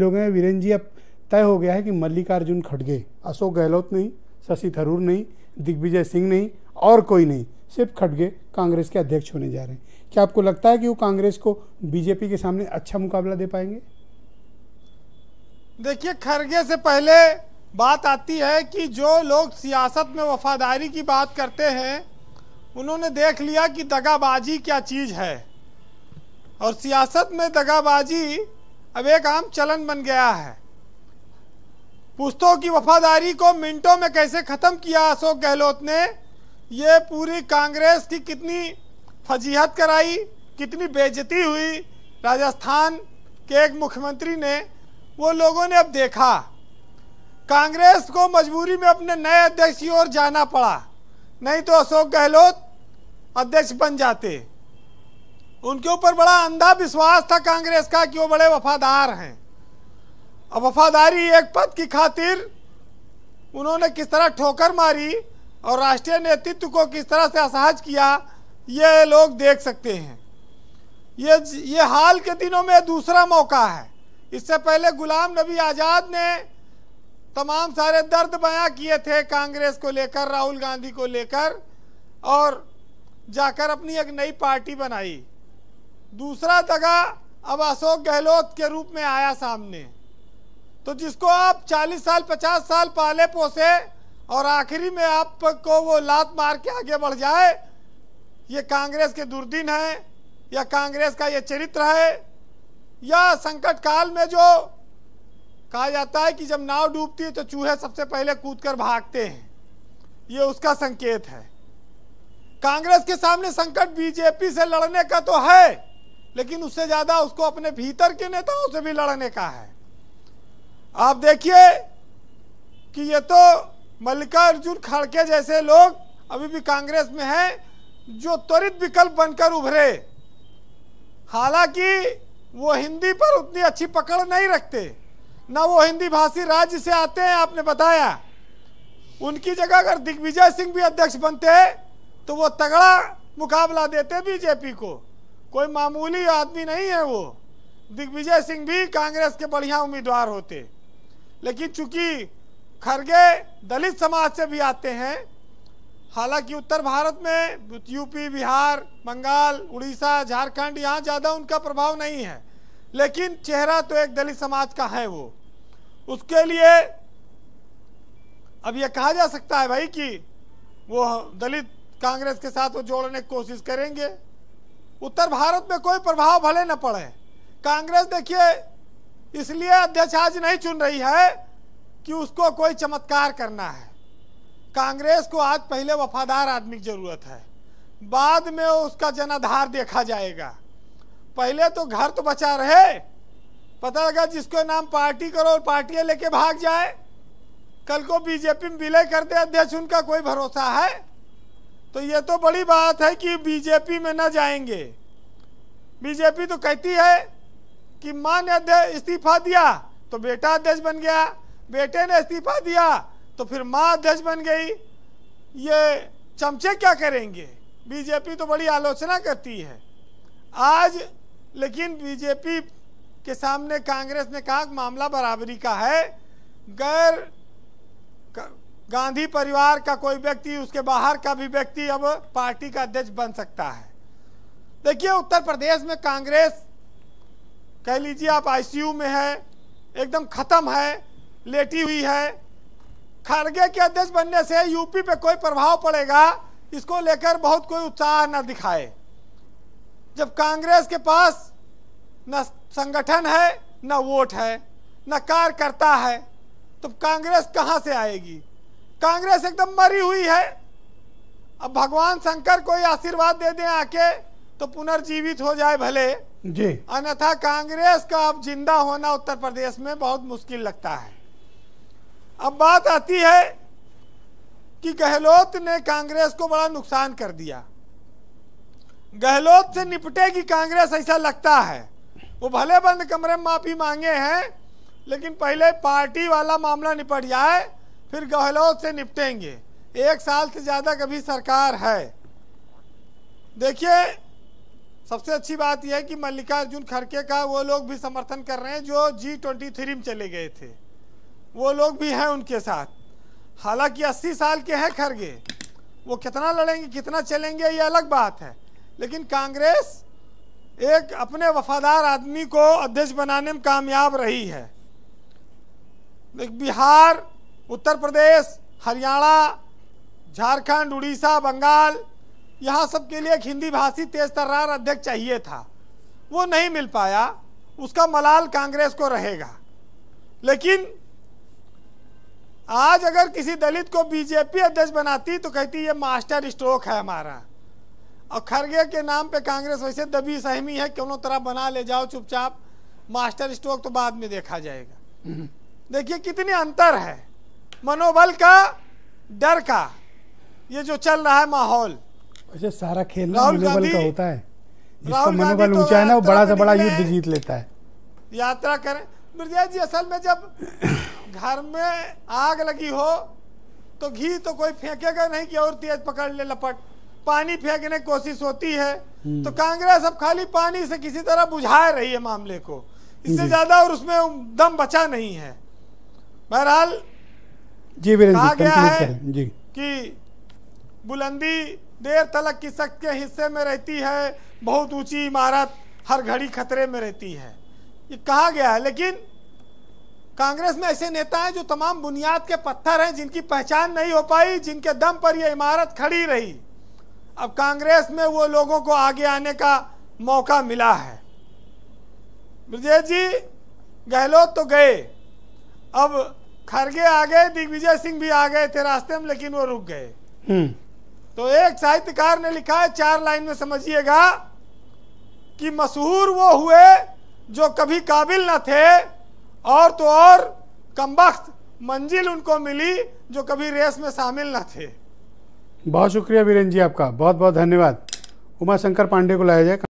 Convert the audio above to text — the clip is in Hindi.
लोगों में वीरेन जी अब तय हो गया है कि मल्लिकार्जुन खड़गे अशोक गहलोत नहीं शशि थरूर नहीं दिग्विजय सिंह नहीं और कोई नहीं सिर्फ खड़गे कांग्रेस के अध्यक्ष होने जा रहे हैं क्या आपको लगता है कि वो कांग्रेस को बीजेपी के सामने अच्छा मुकाबला दे पाएंगे देखिए खड़गे से पहले बात आती है कि जो लोग सियासत में वफादारी की बात करते हैं उन्होंने देख लिया कि दगाबाजी क्या चीज़ है और सियासत में दगाबाजी अब एक आम चलन बन गया है पुश्तों की वफादारी को मिनटों में कैसे ख़त्म किया अशोक गहलोत ने ये पूरी कांग्रेस की कितनी फजीहत कराई कितनी बेजती हुई राजस्थान के एक मुख्यमंत्री ने वो लोगों ने अब देखा कांग्रेस को मजबूरी में अपने नए अध्यक्ष की ओर जाना पड़ा नहीं तो अशोक गहलोत अध्यक्ष बन जाते उनके ऊपर बड़ा अंधा विश्वास था कांग्रेस का कि वो बड़े वफादार हैं अब वफादारी एक पद की खातिर उन्होंने किस तरह ठोकर मारी और राष्ट्रीय नेतृत्व को किस तरह से असहज किया ये लोग देख सकते हैं ये ये हाल के दिनों में दूसरा मौका है इससे पहले गुलाम नबी आज़ाद ने तमाम सारे दर्द बयां किए थे कांग्रेस को लेकर राहुल गांधी को लेकर और जाकर अपनी एक नई पार्टी बनाई दूसरा दगा अब अशोक गहलोत के रूप में आया सामने तो जिसको आप 40 साल 50 साल पाले पोसे और आखिरी में आप को वो लात मार के आगे बढ़ जाए ये कांग्रेस के दुर्दिन है या कांग्रेस का ये चरित्र है या संकट काल में जो कहा जाता है कि जब नाव डूबती है तो चूहे सबसे पहले कूद कर भागते हैं ये उसका संकेत है कांग्रेस के सामने संकट बीजेपी से लड़ने का तो है लेकिन उससे ज्यादा उसको अपने भीतर के नेताओं से भी लड़ने का है आप देखिए कि ये तो मल्लिकार्जुन खड़के जैसे लोग अभी भी कांग्रेस में हैं जो त्वरित विकल्प बनकर उभरे हालांकि वो हिंदी पर उतनी अच्छी पकड़ नहीं रखते ना वो हिंदी भाषी राज्य से आते हैं आपने बताया उनकी जगह अगर दिग्विजय सिंह भी अध्यक्ष बनते तो वो तगड़ा मुकाबला देते बीजेपी को कोई मामूली आदमी नहीं है वो दिग्विजय सिंह भी कांग्रेस के बढ़िया उम्मीदवार होते लेकिन चूंकि खरगे दलित समाज से भी आते हैं हालांकि उत्तर भारत में यूपी बिहार बंगाल उड़ीसा झारखंड यहाँ ज़्यादा उनका प्रभाव नहीं है लेकिन चेहरा तो एक दलित समाज का है वो उसके लिए अब यह कहा जा सकता है भाई कि वो दलित कांग्रेस के साथ वो जोड़ने की कोशिश करेंगे उत्तर भारत में कोई प्रभाव भले न पड़े कांग्रेस देखिए इसलिए अध्यक्ष आज नहीं चुन रही है कि उसको कोई चमत्कार करना है कांग्रेस को आज पहले वफादार आदमी की जरूरत है बाद में उसका जनाधार देखा जाएगा पहले तो घर तो बचा रहे पता लगा जिसको नाम पार्टी करो और पार्टियां लेके भाग जाए कल को बीजेपी में विलय कर दे अध्यक्ष उनका कोई भरोसा है तो ये तो बड़ी बात है कि बीजेपी में ना जाएंगे बीजेपी तो कहती है कि माँ ने इस्तीफा दिया तो बेटा अध्यक्ष बन गया बेटे ने इस्तीफा दिया तो फिर माँ अध्यक्ष बन गई ये चमचे क्या करेंगे बीजेपी तो बड़ी आलोचना करती है आज लेकिन बीजेपी के सामने कांग्रेस ने कहा मामला बराबरी का है गैर गांधी परिवार का कोई व्यक्ति उसके बाहर का भी व्यक्ति अब पार्टी का अध्यक्ष बन सकता है देखिए उत्तर प्रदेश में कांग्रेस कह लीजिए आप आईसीयू में है एकदम ख़त्म है लेटी हुई है खड़गे के अध्यक्ष बनने से यूपी पे कोई प्रभाव पड़ेगा इसको लेकर बहुत कोई उत्साह न दिखाए जब कांग्रेस के पास न संगठन है न वोट है न कार्यकर्ता है तो कांग्रेस कहाँ से आएगी कांग्रेस एकदम मरी हुई है अब भगवान शंकर कोई आशीर्वाद दे दें आके तो पुनर्जीवित हो जाए भले जी अन्यथा कांग्रेस का अब जिंदा होना उत्तर प्रदेश में बहुत मुश्किल लगता है अब बात आती है कि गहलोत ने कांग्रेस को बड़ा नुकसान कर दिया गहलोत से निपटेगी कांग्रेस ऐसा लगता है वो भले बंद कमरे में माफी मांगे हैं लेकिन पहले पार्टी वाला मामला निपट जाए फिर गहलोत से निपटेंगे एक साल से ज़्यादा कभी सरकार है देखिए सबसे अच्छी बात यह है कि मल्लिकार्जुन खड़के का वो लोग भी समर्थन कर रहे हैं जो जी ट्वेंटी थ्री में चले गए थे वो लोग भी हैं उनके साथ हालांकि अस्सी साल के हैं खड़गे वो कितना लड़ेंगे कितना चलेंगे ये अलग बात है लेकिन कांग्रेस एक अपने वफादार आदमी को अध्यक्ष बनाने में कामयाब रही है बिहार उत्तर प्रदेश हरियाणा झारखंड उड़ीसा बंगाल यहाँ सब के लिए एक हिंदी भाषी तेज तर्रार अध्यक्ष चाहिए था वो नहीं मिल पाया उसका मलाल कांग्रेस को रहेगा लेकिन आज अगर किसी दलित को बीजेपी अध्यक्ष बनाती तो कहती ये मास्टर स्ट्रोक है हमारा और खरगे के नाम पे कांग्रेस वैसे दबी सहमी है क्यों तरह बना ले जाओ चुपचाप मास्टर स्ट्रोक तो बाद में देखा जाएगा हम्म। देखिए कितने अंतर है मनोबल का डर का ये जो चल रहा है माहौल अच्छा सारा खेल मनोबल का होता है जिसका मनोबल तो ऊंचा है ना वो बड़ा से बड़ा युद्ध जीत लेता है यात्रा करें मिर्जा जी असल में जब घर में आग लगी हो तो घी तो कोई फेंकेगा नहीं कि और तेज पकड़ ले लपट पानी फेंकने की कोशिश होती है हम्म। तो कांग्रेस अब खाली पानी से किसी तरह बुझा रही है मामले को इससे ज्यादा और उसमें दम बचा नहीं है बहरहाल जी कहा गया है जी कि बुलंदी देर तलक की सख्त के हिस्से में रहती है बहुत ऊंची इमारत हर घड़ी खतरे में रहती है ये कहा गया है लेकिन कांग्रेस में ऐसे नेता हैं जो तमाम बुनियाद के पत्थर हैं जिनकी पहचान नहीं हो पाई जिनके दम पर यह इमारत खड़ी रही अब कांग्रेस में वो लोगों को आगे आने का मौका मिला है ब्रजेश जी गहलोत तो गए अब खरगे आ गए दिग्विजय सिंह भी आ गए थे रास्ते में लेकिन वो रुक गए हम्म। तो एक साहित्यकार ने लिखा है चार लाइन में समझिएगा कि मशहूर वो हुए जो कभी काबिल न थे और तो और कमबख्त मंजिल उनको मिली जो कभी रेस में शामिल न थे बहुत शुक्रिया वीरेन जी आपका बहुत बहुत धन्यवाद उमाशंकर पांडे को लाया जाए